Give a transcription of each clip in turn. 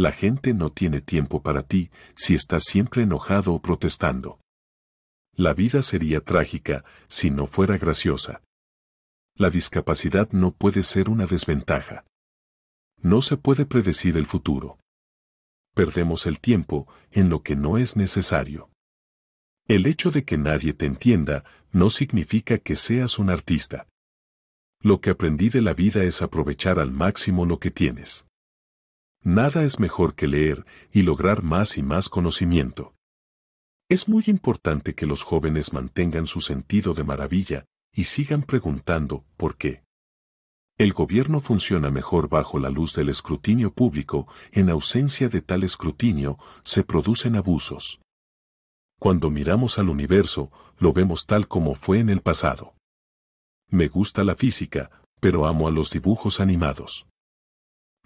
La gente no tiene tiempo para ti si estás siempre enojado o protestando. La vida sería trágica si no fuera graciosa. La discapacidad no puede ser una desventaja. No se puede predecir el futuro. Perdemos el tiempo en lo que no es necesario. El hecho de que nadie te entienda no significa que seas un artista. Lo que aprendí de la vida es aprovechar al máximo lo que tienes. Nada es mejor que leer y lograr más y más conocimiento. Es muy importante que los jóvenes mantengan su sentido de maravilla y sigan preguntando por qué. El gobierno funciona mejor bajo la luz del escrutinio público, en ausencia de tal escrutinio se producen abusos. Cuando miramos al universo, lo vemos tal como fue en el pasado. Me gusta la física, pero amo a los dibujos animados.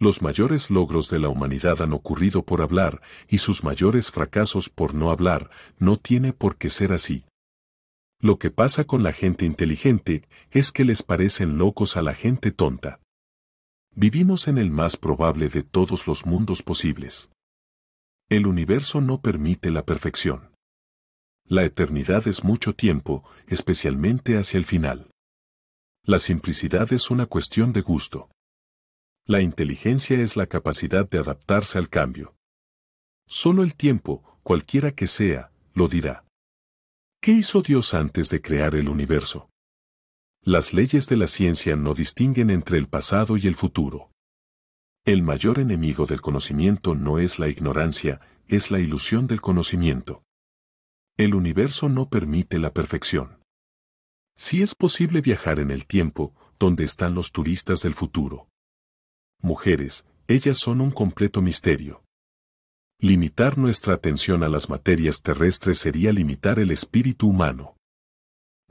Los mayores logros de la humanidad han ocurrido por hablar y sus mayores fracasos por no hablar, no tiene por qué ser así. Lo que pasa con la gente inteligente es que les parecen locos a la gente tonta. Vivimos en el más probable de todos los mundos posibles. El universo no permite la perfección. La eternidad es mucho tiempo, especialmente hacia el final. La simplicidad es una cuestión de gusto. La inteligencia es la capacidad de adaptarse al cambio. Solo el tiempo, cualquiera que sea, lo dirá. ¿Qué hizo Dios antes de crear el universo? Las leyes de la ciencia no distinguen entre el pasado y el futuro. El mayor enemigo del conocimiento no es la ignorancia, es la ilusión del conocimiento. El universo no permite la perfección. Si es posible viajar en el tiempo, donde están los turistas del futuro? mujeres, ellas son un completo misterio. Limitar nuestra atención a las materias terrestres sería limitar el espíritu humano.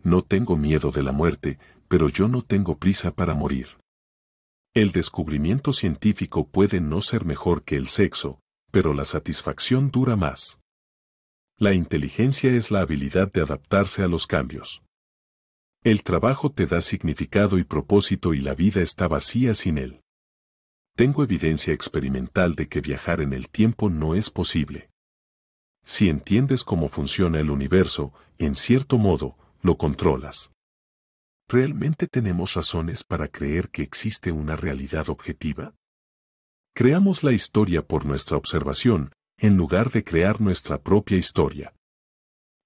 No tengo miedo de la muerte, pero yo no tengo prisa para morir. El descubrimiento científico puede no ser mejor que el sexo, pero la satisfacción dura más. La inteligencia es la habilidad de adaptarse a los cambios. El trabajo te da significado y propósito y la vida está vacía sin él. Tengo evidencia experimental de que viajar en el tiempo no es posible. Si entiendes cómo funciona el universo, en cierto modo, lo controlas. ¿Realmente tenemos razones para creer que existe una realidad objetiva? Creamos la historia por nuestra observación, en lugar de crear nuestra propia historia.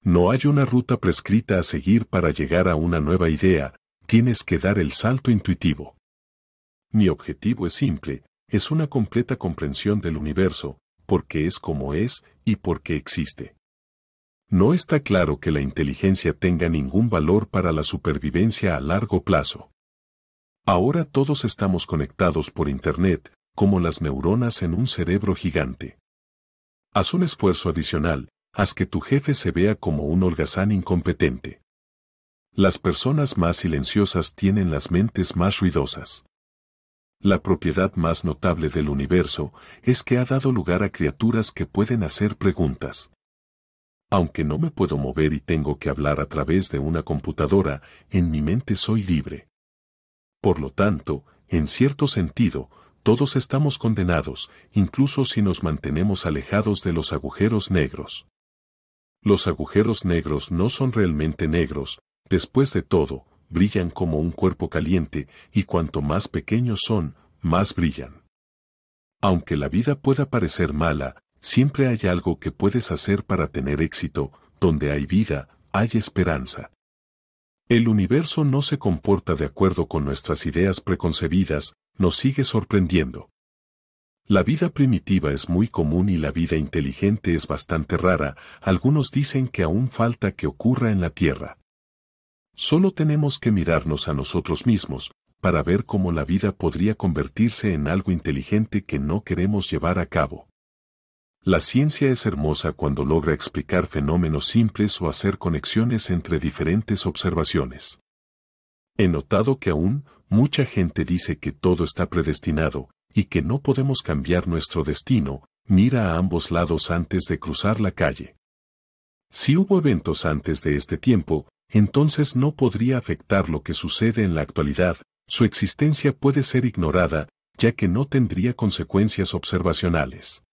No hay una ruta prescrita a seguir para llegar a una nueva idea, tienes que dar el salto intuitivo. Mi objetivo es simple, es una completa comprensión del universo, porque es como es y porque existe. No está claro que la inteligencia tenga ningún valor para la supervivencia a largo plazo. Ahora todos estamos conectados por Internet, como las neuronas en un cerebro gigante. Haz un esfuerzo adicional, haz que tu jefe se vea como un holgazán incompetente. Las personas más silenciosas tienen las mentes más ruidosas. La propiedad más notable del universo es que ha dado lugar a criaturas que pueden hacer preguntas. Aunque no me puedo mover y tengo que hablar a través de una computadora, en mi mente soy libre. Por lo tanto, en cierto sentido, todos estamos condenados, incluso si nos mantenemos alejados de los agujeros negros. Los agujeros negros no son realmente negros, después de todo, brillan como un cuerpo caliente y cuanto más pequeños son, más brillan. Aunque la vida pueda parecer mala, siempre hay algo que puedes hacer para tener éxito, donde hay vida, hay esperanza. El universo no se comporta de acuerdo con nuestras ideas preconcebidas, nos sigue sorprendiendo. La vida primitiva es muy común y la vida inteligente es bastante rara, algunos dicen que aún falta que ocurra en la Tierra. Solo tenemos que mirarnos a nosotros mismos, para ver cómo la vida podría convertirse en algo inteligente que no queremos llevar a cabo. La ciencia es hermosa cuando logra explicar fenómenos simples o hacer conexiones entre diferentes observaciones. He notado que aún mucha gente dice que todo está predestinado y que no podemos cambiar nuestro destino, mira a ambos lados antes de cruzar la calle. Si hubo eventos antes de este tiempo, entonces no podría afectar lo que sucede en la actualidad, su existencia puede ser ignorada, ya que no tendría consecuencias observacionales.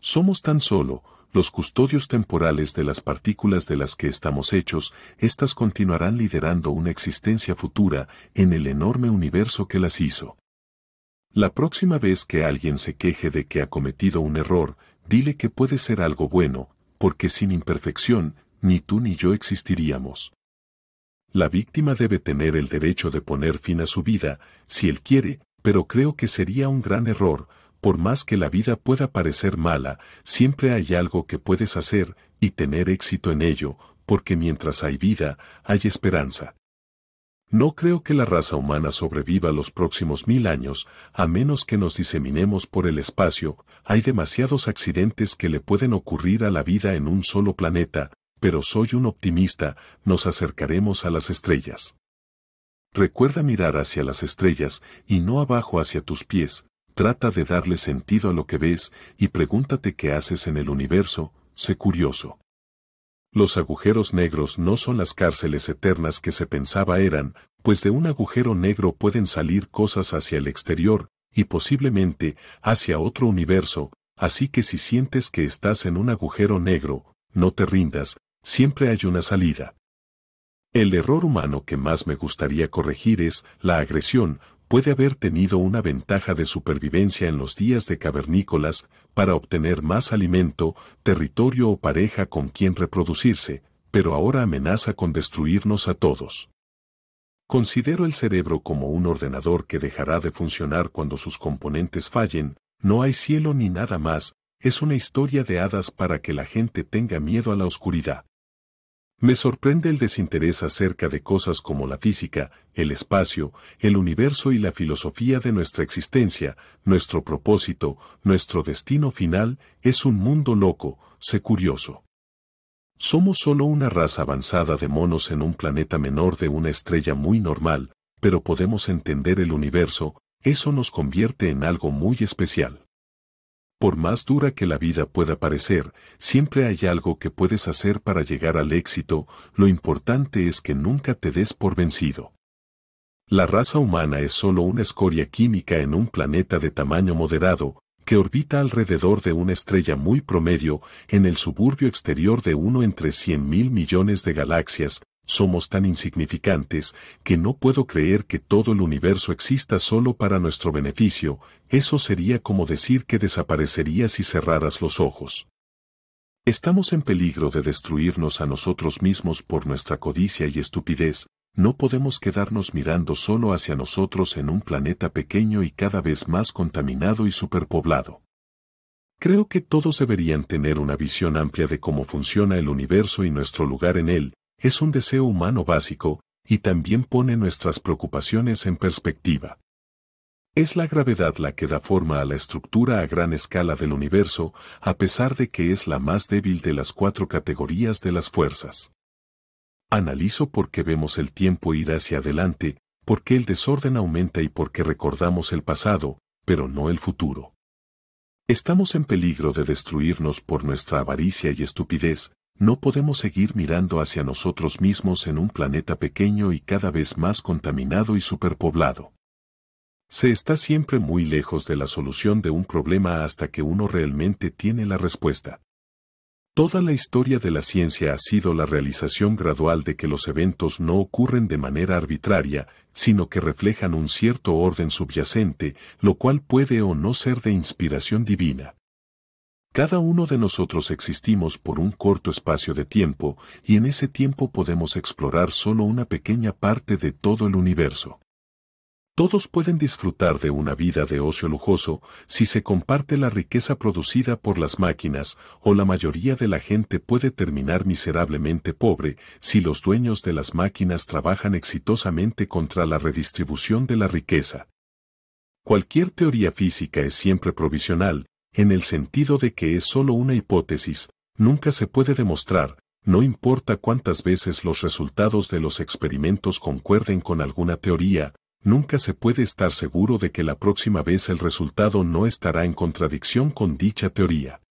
Somos tan solo los custodios temporales de las partículas de las que estamos hechos, éstas continuarán liderando una existencia futura en el enorme universo que las hizo. La próxima vez que alguien se queje de que ha cometido un error, dile que puede ser algo bueno, porque sin imperfección, ni tú ni yo existiríamos. La víctima debe tener el derecho de poner fin a su vida, si él quiere, pero creo que sería un gran error, por más que la vida pueda parecer mala, siempre hay algo que puedes hacer y tener éxito en ello, porque mientras hay vida, hay esperanza. No creo que la raza humana sobreviva los próximos mil años, a menos que nos diseminemos por el espacio, hay demasiados accidentes que le pueden ocurrir a la vida en un solo planeta, pero soy un optimista, nos acercaremos a las estrellas. Recuerda mirar hacia las estrellas y no abajo hacia tus pies, trata de darle sentido a lo que ves y pregúntate qué haces en el universo, sé curioso. Los agujeros negros no son las cárceles eternas que se pensaba eran, pues de un agujero negro pueden salir cosas hacia el exterior, y posiblemente hacia otro universo, así que si sientes que estás en un agujero negro, no te rindas, siempre hay una salida. El error humano que más me gustaría corregir es la agresión, puede haber tenido una ventaja de supervivencia en los días de cavernícolas para obtener más alimento, territorio o pareja con quien reproducirse, pero ahora amenaza con destruirnos a todos. Considero el cerebro como un ordenador que dejará de funcionar cuando sus componentes fallen, no hay cielo ni nada más, es una historia de hadas para que la gente tenga miedo a la oscuridad. Me sorprende el desinterés acerca de cosas como la física, el espacio, el universo y la filosofía de nuestra existencia, nuestro propósito, nuestro destino final, es un mundo loco, sé curioso. Somos solo una raza avanzada de monos en un planeta menor de una estrella muy normal, pero podemos entender el universo, eso nos convierte en algo muy especial. Por más dura que la vida pueda parecer, siempre hay algo que puedes hacer para llegar al éxito, lo importante es que nunca te des por vencido. La raza humana es solo una escoria química en un planeta de tamaño moderado, que orbita alrededor de una estrella muy promedio en el suburbio exterior de uno entre cien mil millones de galaxias, somos tan insignificantes que no puedo creer que todo el universo exista solo para nuestro beneficio, eso sería como decir que desaparecerías si cerraras los ojos. Estamos en peligro de destruirnos a nosotros mismos por nuestra codicia y estupidez, no podemos quedarnos mirando solo hacia nosotros en un planeta pequeño y cada vez más contaminado y superpoblado. Creo que todos deberían tener una visión amplia de cómo funciona el universo y nuestro lugar en él, es un deseo humano básico, y también pone nuestras preocupaciones en perspectiva. Es la gravedad la que da forma a la estructura a gran escala del universo, a pesar de que es la más débil de las cuatro categorías de las fuerzas. Analizo por qué vemos el tiempo ir hacia adelante, por qué el desorden aumenta y por qué recordamos el pasado, pero no el futuro. Estamos en peligro de destruirnos por nuestra avaricia y estupidez, no podemos seguir mirando hacia nosotros mismos en un planeta pequeño y cada vez más contaminado y superpoblado. Se está siempre muy lejos de la solución de un problema hasta que uno realmente tiene la respuesta. Toda la historia de la ciencia ha sido la realización gradual de que los eventos no ocurren de manera arbitraria, sino que reflejan un cierto orden subyacente, lo cual puede o no ser de inspiración divina. Cada uno de nosotros existimos por un corto espacio de tiempo y en ese tiempo podemos explorar solo una pequeña parte de todo el universo. Todos pueden disfrutar de una vida de ocio lujoso si se comparte la riqueza producida por las máquinas o la mayoría de la gente puede terminar miserablemente pobre si los dueños de las máquinas trabajan exitosamente contra la redistribución de la riqueza. Cualquier teoría física es siempre provisional en el sentido de que es solo una hipótesis, nunca se puede demostrar, no importa cuántas veces los resultados de los experimentos concuerden con alguna teoría, nunca se puede estar seguro de que la próxima vez el resultado no estará en contradicción con dicha teoría.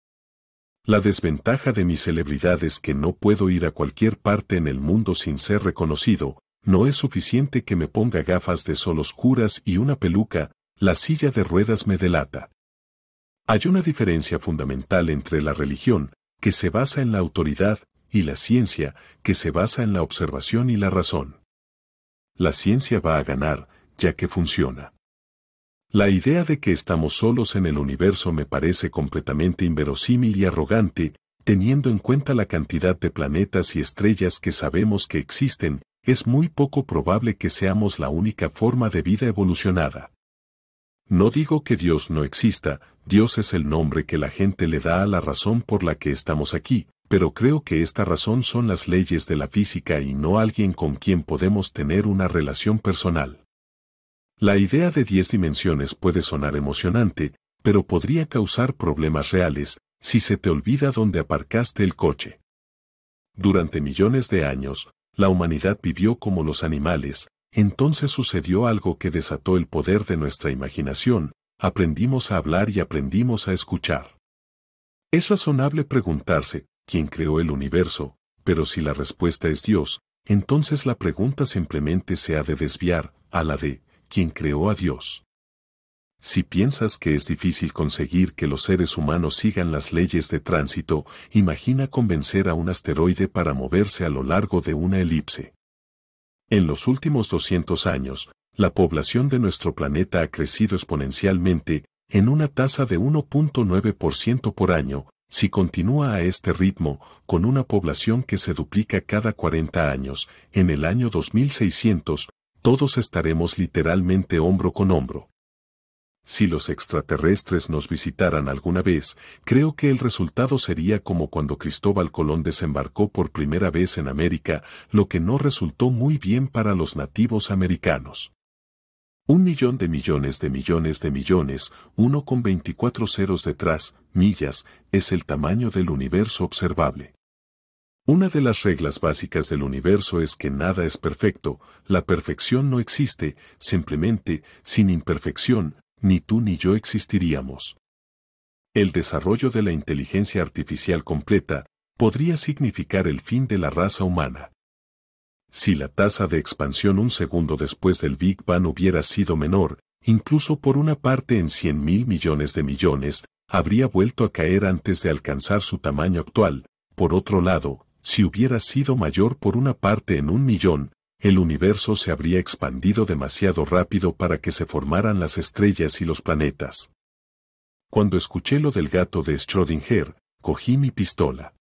La desventaja de mi celebridad es que no puedo ir a cualquier parte en el mundo sin ser reconocido, no es suficiente que me ponga gafas de sol oscuras y una peluca, la silla de ruedas me delata. Hay una diferencia fundamental entre la religión, que se basa en la autoridad, y la ciencia, que se basa en la observación y la razón. La ciencia va a ganar, ya que funciona. La idea de que estamos solos en el universo me parece completamente inverosímil y arrogante, teniendo en cuenta la cantidad de planetas y estrellas que sabemos que existen, es muy poco probable que seamos la única forma de vida evolucionada. No digo que Dios no exista, Dios es el nombre que la gente le da a la razón por la que estamos aquí, pero creo que esta razón son las leyes de la física y no alguien con quien podemos tener una relación personal. La idea de diez dimensiones puede sonar emocionante, pero podría causar problemas reales si se te olvida dónde aparcaste el coche. Durante millones de años, la humanidad vivió como los animales, entonces sucedió algo que desató el poder de nuestra imaginación, aprendimos a hablar y aprendimos a escuchar. Es razonable preguntarse, ¿quién creó el universo? Pero si la respuesta es Dios, entonces la pregunta simplemente se ha de desviar a la de, ¿quién creó a Dios? Si piensas que es difícil conseguir que los seres humanos sigan las leyes de tránsito, imagina convencer a un asteroide para moverse a lo largo de una elipse. En los últimos 200 años, la población de nuestro planeta ha crecido exponencialmente, en una tasa de 1.9% por año, si continúa a este ritmo, con una población que se duplica cada 40 años, en el año 2600, todos estaremos literalmente hombro con hombro. Si los extraterrestres nos visitaran alguna vez, creo que el resultado sería como cuando Cristóbal Colón desembarcó por primera vez en América, lo que no resultó muy bien para los nativos americanos. Un millón de millones de millones de millones, uno con 24 ceros detrás, millas, es el tamaño del universo observable. Una de las reglas básicas del universo es que nada es perfecto, la perfección no existe, simplemente, sin imperfección, ni tú ni yo existiríamos. El desarrollo de la inteligencia artificial completa podría significar el fin de la raza humana. Si la tasa de expansión un segundo después del Big Bang hubiera sido menor, incluso por una parte en cien mil millones de millones, habría vuelto a caer antes de alcanzar su tamaño actual. Por otro lado, si hubiera sido mayor por una parte en un millón, el universo se habría expandido demasiado rápido para que se formaran las estrellas y los planetas. Cuando escuché lo del gato de Schrödinger, cogí mi pistola.